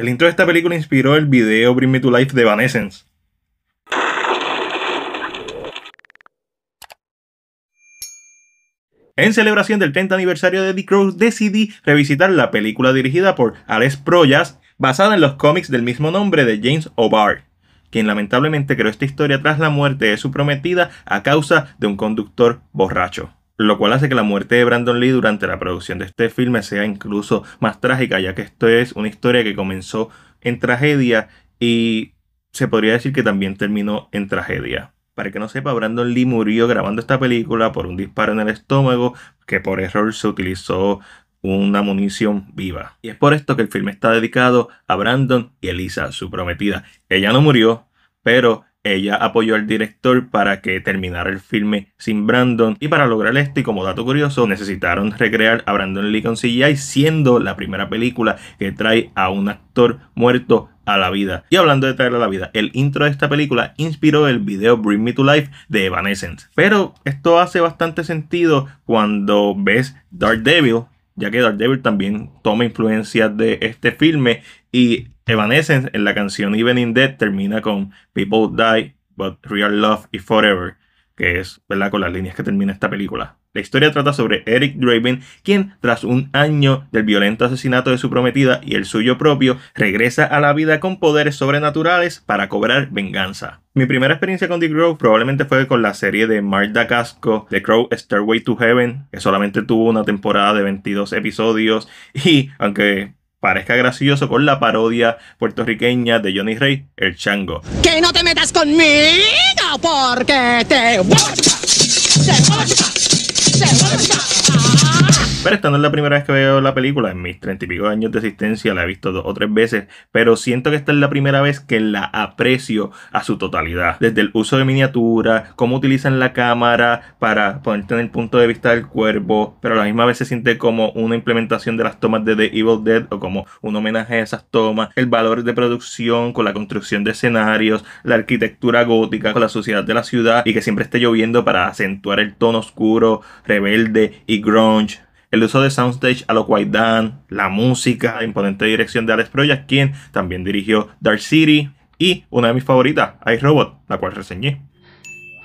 El intro de esta película inspiró el video Bring Me to Life de Van Essence. En celebración del 30 aniversario de The Crow, decidí revisitar la película dirigida por Alex Proyas, basada en los cómics del mismo nombre de James O'Barr, quien lamentablemente creó esta historia tras la muerte de su prometida a causa de un conductor borracho lo cual hace que la muerte de Brandon Lee durante la producción de este filme sea incluso más trágica, ya que esto es una historia que comenzó en tragedia y se podría decir que también terminó en tragedia. Para que no sepa, Brandon Lee murió grabando esta película por un disparo en el estómago que por error se utilizó una munición viva. Y es por esto que el filme está dedicado a Brandon y Elisa, su prometida. Ella no murió, pero ella apoyó al director para que terminara el filme sin Brandon y para lograr esto y como dato curioso necesitaron recrear a Brandon Lee con CGI siendo la primera película que trae a un actor muerto a la vida. Y hablando de traer a la vida, el intro de esta película inspiró el video Bring Me to Life de Evanescence. Pero esto hace bastante sentido cuando ves Dark Devil ya que Daredevil también toma influencia de este filme y Evanescence en la canción in Dead termina con People Die, but Real Love is Forever que es, ¿verdad?, con las líneas que termina esta película. La historia trata sobre Eric Draven, quien, tras un año del violento asesinato de su prometida y el suyo propio, regresa a la vida con poderes sobrenaturales para cobrar venganza. Mi primera experiencia con The Grove probablemente fue con la serie de Mark Casco, The Crow Stairway to Heaven, que solamente tuvo una temporada de 22 episodios y, aunque parezca gracioso con la parodia puertorriqueña de Johnny Rey, El Chango. Que no te metas conmigo porque te... Te, te esta no es la primera vez que veo la película. En mis treinta y pico años de existencia la he visto dos o tres veces. Pero siento que esta es la primera vez que la aprecio a su totalidad. Desde el uso de miniatura, cómo utilizan la cámara para ponerte en el punto de vista del cuerpo Pero a la misma vez se siente como una implementación de las tomas de The Evil Dead o como un homenaje a esas tomas. El valor de producción con la construcción de escenarios, la arquitectura gótica con la sociedad de la ciudad y que siempre esté lloviendo para acentuar el tono oscuro, rebelde y grunge el uso de soundstage a lo White Dan, la música, la imponente dirección de Alex Proyas, quien también dirigió Dark City y una de mis favoritas, Robot, la cual reseñé.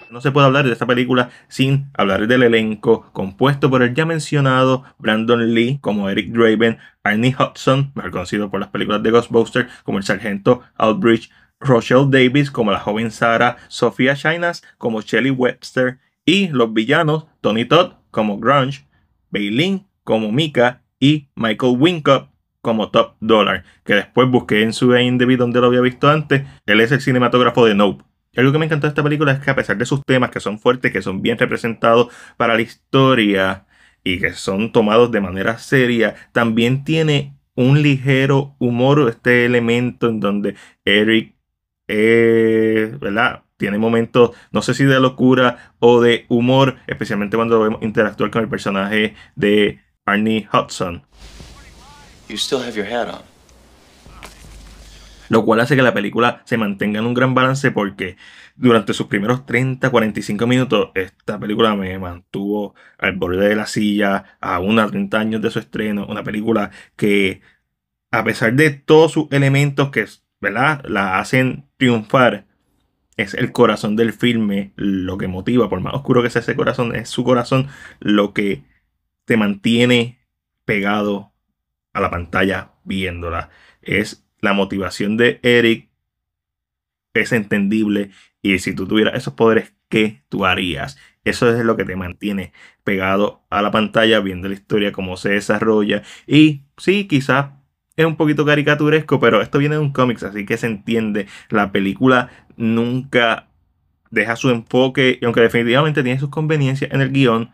No se puede hablar de esta película sin hablar del elenco compuesto por el ya mencionado Brandon Lee como Eric Draven, Arnie Hudson, mejor conocido por las películas de Ghostbusters como el sargento Outbridge, Rochelle Davis como la joven Sarah, Sophia Shinas como Shelley Webster y los villanos Tony Todd como Grunge, Bailin como Mika y Michael Winkup como Top Dollar, que después busqué en su IMDb donde lo había visto antes. Él es el cinematógrafo de Nope. Y algo que me encantó de esta película es que a pesar de sus temas que son fuertes, que son bien representados para la historia y que son tomados de manera seria, también tiene un ligero humor este elemento en donde Eric es... ¿verdad? tiene momentos, no sé si de locura o de humor, especialmente cuando vemos interactuar con el personaje de Arnie Hudson. Lo cual hace que la película se mantenga en un gran balance porque durante sus primeros 30, 45 minutos, esta película me mantuvo al borde de la silla, a unos 30 años de su estreno, una película que, a pesar de todos sus elementos que ¿verdad? la hacen triunfar, es el corazón del filme lo que motiva, por más oscuro que sea ese corazón, es su corazón lo que te mantiene pegado a la pantalla viéndola. Es la motivación de Eric, es entendible y si tú tuvieras esos poderes, ¿qué tú harías? Eso es lo que te mantiene pegado a la pantalla viendo la historia, cómo se desarrolla y sí, quizás es un poquito caricaturesco, pero esto viene de un cómics, así que se entiende. La película nunca deja su enfoque, y aunque definitivamente tiene sus conveniencias en el guión,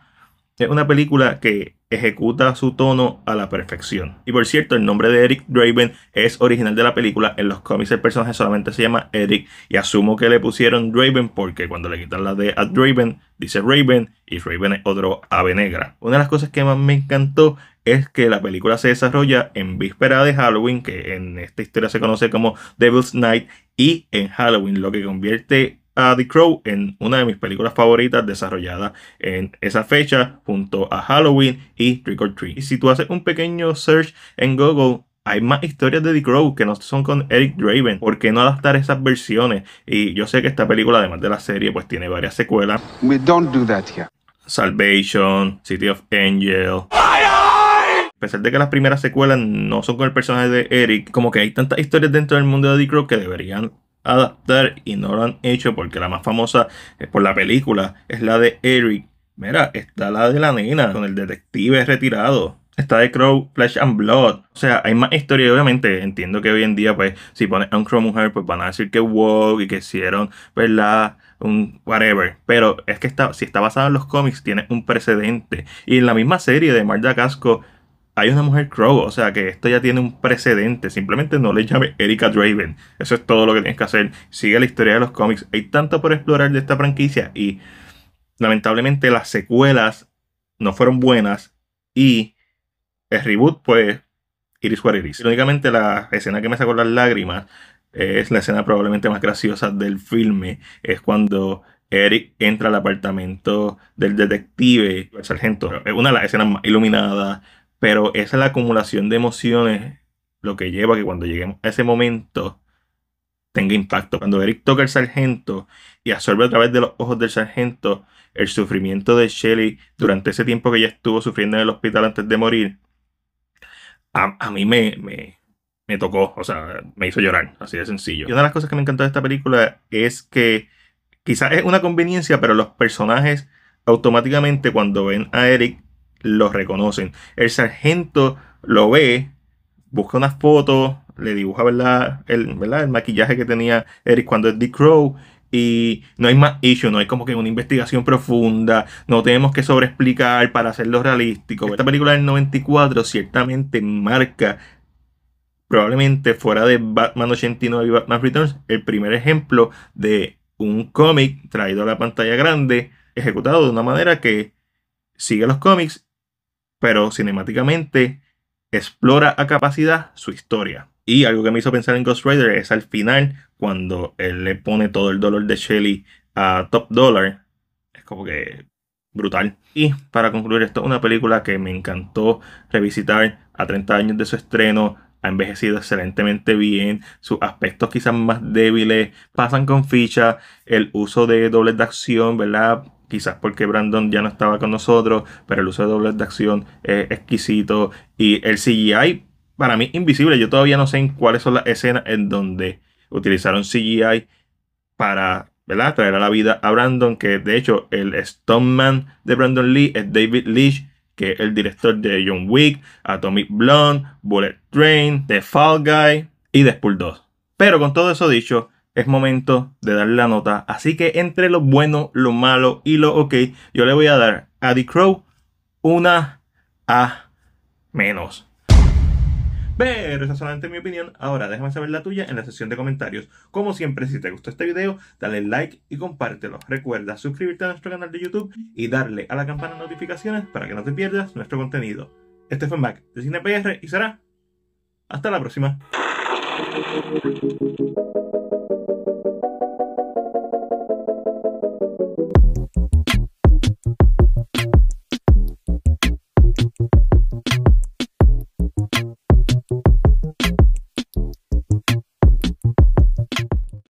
es una película que ejecuta su tono a la perfección. Y por cierto, el nombre de Eric Draven es original de la película. En los cómics el personaje solamente se llama Eric y asumo que le pusieron Draven porque cuando le quitan la D a Draven dice Raven y Raven es otro ave negra. Una de las cosas que más me encantó es que la película se desarrolla en víspera de Halloween, que en esta historia se conoce como Devil's Night, y en Halloween, lo que convierte a The Crow en una de mis películas favoritas desarrollada en esa fecha junto a Halloween y Trick or Treat. Y si tú haces un pequeño search en Google hay más historias de The Crow que no son con Eric Draven. ¿Por qué no adaptar esas versiones? Y yo sé que esta película, además de la serie, pues tiene varias secuelas. Salvation, City of Angel. A pesar de que las primeras secuelas no son con el personaje de Eric, como que hay tantas historias dentro del mundo de The Crow que deberían adaptar y no lo han hecho porque la más famosa es eh, por la película es la de Eric. Mira, está la de la nena con el detective retirado. Está de Crow, flesh and Blood. O sea, hay más historia. Obviamente, entiendo que hoy en día, pues, si pones a un Crow mujer, pues van a decir que wow y que hicieron, ¿verdad? Pues, un whatever. Pero es que está, si está basado en los cómics, tiene un precedente. Y en la misma serie de Marta Casco hay una mujer Crow, o sea que esto ya tiene un precedente. Simplemente no le llame Erika Draven. Eso es todo lo que tienes que hacer. Sigue la historia de los cómics. Hay tanto por explorar de esta franquicia y lamentablemente las secuelas no fueron buenas y el reboot, pues, Iris what Únicamente la escena que me sacó las lágrimas es la escena probablemente más graciosa del filme. Es cuando Eric entra al apartamento del detective, el sargento. Es una de las escenas más iluminadas pero esa es la acumulación de emociones lo que lleva a que cuando lleguemos a ese momento tenga impacto. Cuando Eric toca el sargento y absorbe a través de los ojos del sargento el sufrimiento de Shelley durante ese tiempo que ella estuvo sufriendo en el hospital antes de morir, a, mí me, me, me, tocó, o sea, me hizo llorar, así de sencillo. Y una de las cosas que me encantó de esta película es que quizás es una conveniencia, pero los personajes automáticamente cuando ven a Eric lo reconocen. El sargento lo ve, busca unas fotos, le dibuja ¿verdad? El, el maquillaje que tenía Eric cuando es Dick Crow. Y no hay más issue, no hay como que una investigación profunda, no tenemos que sobreexplicar para hacerlo realístico. Esta película del 94 ciertamente marca, probablemente fuera de Batman 89 y Batman Returns, el primer ejemplo de un cómic traído a la pantalla grande, ejecutado de una manera que sigue los cómics pero cinemáticamente explora a capacidad su historia. Y algo que me hizo pensar en Ghost Rider es al final, cuando él le pone todo el dolor de Shelly a Top Dollar. Es como que brutal. Y para concluir, esto una película que me encantó revisitar a 30 años de su estreno. Ha envejecido excelentemente bien. Sus aspectos quizás más débiles pasan con ficha. El uso de dobles de acción, ¿verdad? quizás porque Brandon ya no estaba con nosotros, pero el uso de dobles de acción es exquisito y el CGI para mí invisible. Yo todavía no sé en cuáles son las escenas en donde utilizaron CGI para ¿verdad? traer a la vida a Brandon, que de hecho el Stoneman de Brandon Lee es David Leach, que es el director de John Wick, Atomic Blonde, Bullet Train, The Fall Guy y The Spool 2. Pero con todo eso dicho, es momento de darle la nota. Así que entre lo bueno, lo malo y lo ok, yo le voy a dar a The Crow una A menos. Pero esa es solamente mi opinión. Ahora déjame saber la tuya en la sección de comentarios. Como siempre, si te gustó este video, dale like y compártelo. Recuerda suscribirte a nuestro canal de YouTube y darle a la campana de notificaciones para que no te pierdas nuestro contenido. Este fue Mac de CinePR y será hasta la próxima.